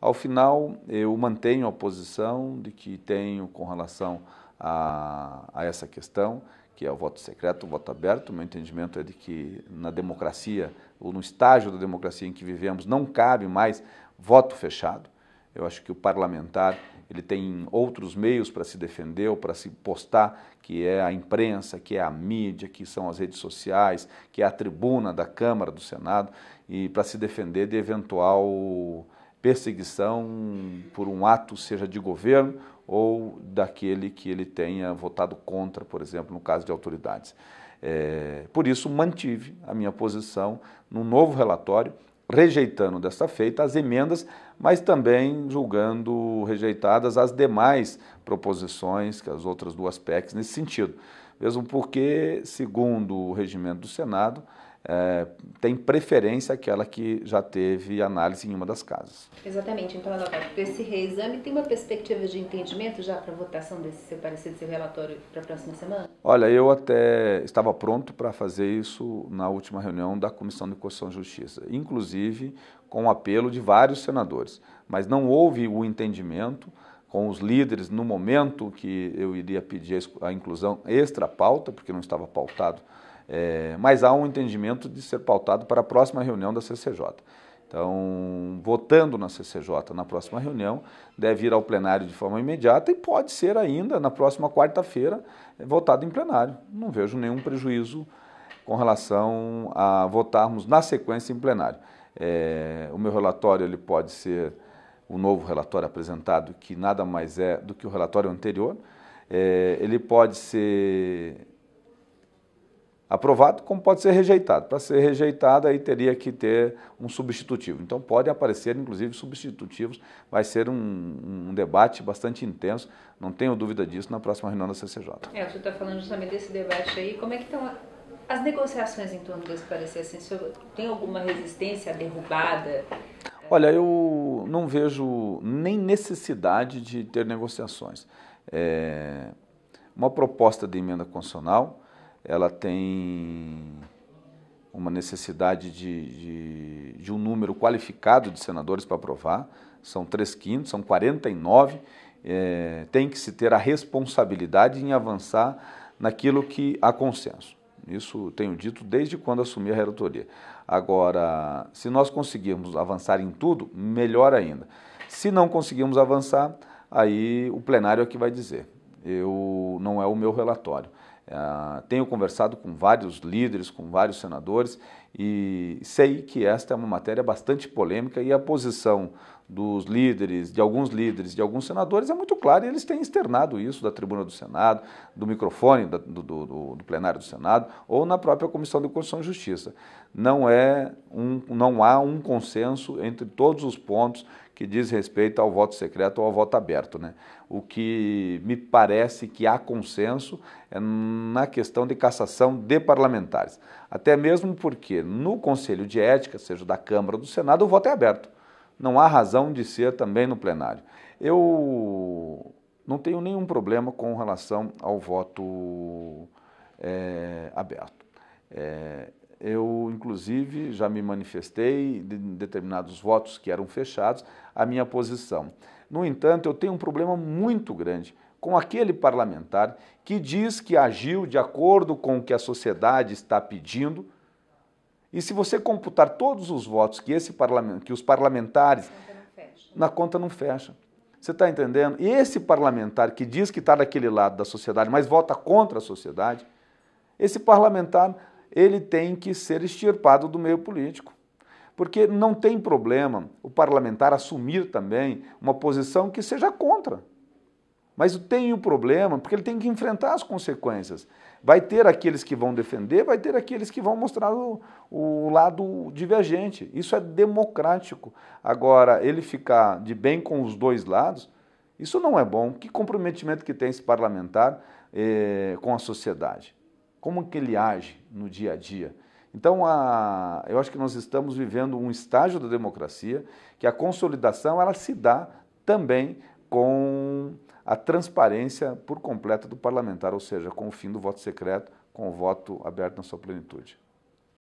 Ao final, eu mantenho a posição de que tenho com relação a, a essa questão, que é o voto secreto, o voto aberto. Meu entendimento é de que na democracia, ou no estágio da democracia em que vivemos, não cabe mais voto fechado. Eu acho que o parlamentar ele tem outros meios para se defender ou para se postar, que é a imprensa, que é a mídia, que são as redes sociais, que é a tribuna da Câmara, do Senado, e para se defender de eventual perseguição por um ato, seja de governo ou daquele que ele tenha votado contra, por exemplo, no caso de autoridades. É, por isso, mantive a minha posição no novo relatório, rejeitando desta feita as emendas, mas também julgando rejeitadas as demais proposições, que as outras duas PECs, nesse sentido. Mesmo porque, segundo o regimento do Senado, é, tem preferência aquela que já teve análise em uma das casas. Exatamente. Então, Adalberto, esse reexame tem uma perspectiva de entendimento já para a votação desse seu parecer, desse relatório para a próxima semana? Olha, eu até estava pronto para fazer isso na última reunião da Comissão de Constituição e Justiça, inclusive com o apelo de vários senadores, mas não houve o entendimento com os líderes no momento que eu iria pedir a inclusão extra pauta, porque não estava pautado, é, mas há um entendimento de ser pautado para a próxima reunião da CCJ. Então, votando na CCJ na próxima reunião, deve ir ao plenário de forma imediata e pode ser ainda na próxima quarta-feira eh, votado em plenário. Não vejo nenhum prejuízo com relação a votarmos na sequência em plenário. É, o meu relatório ele pode ser o novo relatório apresentado, que nada mais é do que o relatório anterior, é, ele pode ser aprovado, como pode ser rejeitado. Para ser rejeitado, aí teria que ter um substitutivo. Então, podem aparecer, inclusive, substitutivos. Vai ser um, um, debate bastante intenso, não tenho dúvida disso, na próxima reunião da CCJ. É, o senhor está falando justamente desse debate aí. Como é que estão as negociações em torno desse parecer? Assim, tem alguma resistência derrubada? Olha, eu não vejo nem necessidade de ter negociações. É, uma proposta de emenda constitucional, ela tem uma necessidade de, de, de, um número qualificado de senadores para aprovar, são três quintos, são 49, é, tem que se ter a responsabilidade em avançar naquilo que há consenso. Isso tenho dito desde quando assumi a relatoria. Agora, se nós conseguirmos avançar em tudo, melhor ainda. Se não conseguirmos avançar, aí o plenário é que vai dizer. Eu não é o meu relatório. Ah, tenho conversado com vários líderes, com vários senadores, e sei que esta é uma matéria bastante polêmica e a posição dos líderes, de alguns líderes, de alguns senadores é muito clara e eles têm externado isso da tribuna do Senado, do microfone do, do, do, do plenário do Senado ou na própria Comissão de Constituição e Justiça. Não, é um, não há um consenso entre todos os pontos que diz respeito ao voto secreto ou ao voto aberto. Né? O que me parece que há consenso é na questão de cassação de parlamentares. Até mesmo porque no Conselho de Ética, seja da Câmara ou do Senado, o voto é aberto. Não há razão de ser também no plenário. Eu não tenho nenhum problema com relação ao voto é, aberto. É, eu, inclusive, já me manifestei de, em determinados votos que eram fechados, a minha posição. No entanto, eu tenho um problema muito grande com aquele parlamentar que diz que agiu de acordo com o que a sociedade está pedindo, e se você computar todos os votos que esse parlament que os parlamentares na conta não fecha. Você está entendendo? E esse parlamentar que diz que está daquele lado da sociedade, mas vota contra a sociedade, esse parlamentar ele tem que ser extirpado do meio político. Porque não tem problema o parlamentar assumir também uma posição que seja contra. Mas tem o problema, porque ele tem que enfrentar as consequências. Vai ter aqueles que vão defender, vai ter aqueles que vão mostrar o, o lado divergente. Isso é democrático. Agora, ele ficar de bem com os dois lados, isso não é bom. Que comprometimento que tem esse parlamentar eh, com a sociedade? Como que ele age no dia a dia? Então, a, eu acho que nós estamos vivendo um estágio da democracia que a consolidação ela se dá também com a transparência por completo do parlamentar, ou seja, com o fim do voto secreto, com o voto aberto na sua plenitude.